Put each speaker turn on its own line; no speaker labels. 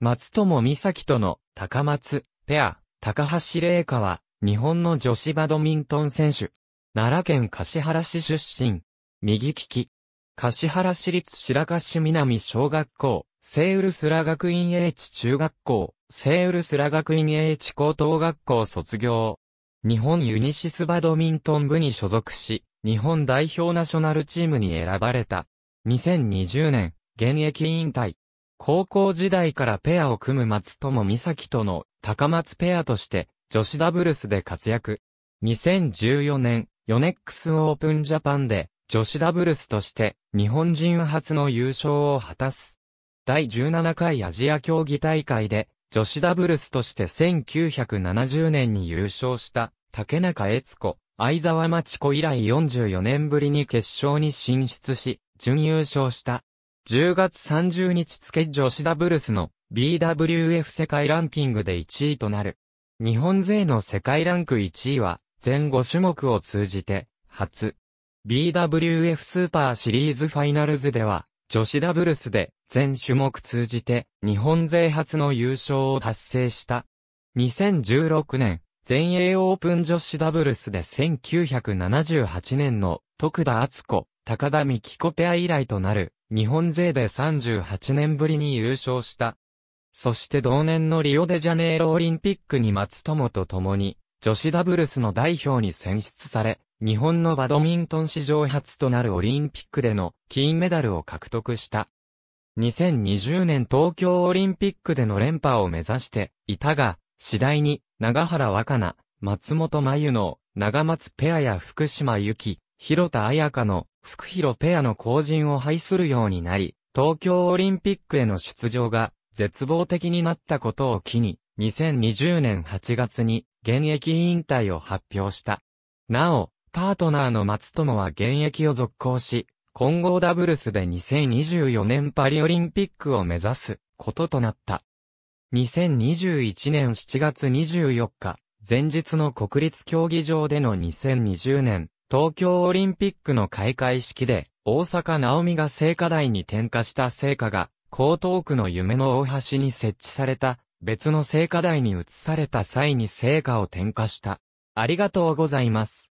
松友美咲との高松ペア、高橋玲香は日本の女子バドミントン選手。奈良県橿原市出身。右利き。橿原市立白柏市南小学校、セウルスラ学院 H 中学校、セウルスラ学院 H 高等学校卒業。日本ユニシスバドミントン部に所属し、日本代表ナショナルチームに選ばれた。2020年、現役引退。高校時代からペアを組む松友美咲との高松ペアとして女子ダブルスで活躍。2014年、ヨネックスオープンジャパンで女子ダブルスとして日本人初の優勝を果たす。第17回アジア競技大会で女子ダブルスとして1970年に優勝した竹中悦子、相沢町子以来44年ぶりに決勝に進出し、準優勝した。10月30日付女子ダブルスの BWF 世界ランキングで1位となる。日本勢の世界ランク1位は、全5種目を通じて、初。BWF スーパーシリーズファイナルズでは、女子ダブルスで全種目通じて日本勢初の優勝を達成した。2016年、全英オープン女子ダブルスで1978年の徳田敦子、高田美希子ペア以来となる日本勢で38年ぶりに優勝した。そして同年のリオデジャネイロオリンピックに松友と共に、女子ダブルスの代表に選出され、日本のバドミントン史上初となるオリンピックでの金メダルを獲得した。2020年東京オリンピックでの連覇を目指していたが、次第に長原若菜、松本真由の長松ペアや福島由紀、広田彩香の福広ペアの後陣を排するようになり、東京オリンピックへの出場が絶望的になったことを機に、2020年8月に現役引退を発表した。なお、パートナーの松友は現役を続行し、混合ダブルスで2024年パリオリンピックを目指すこととなった。2021年7月24日、前日の国立競技場での2020年東京オリンピックの開会式で、大阪直美が聖火台に点火した聖火が、江東区の夢の大橋に設置された、別の聖火台に移された際に聖火を点火した。ありがとうございます。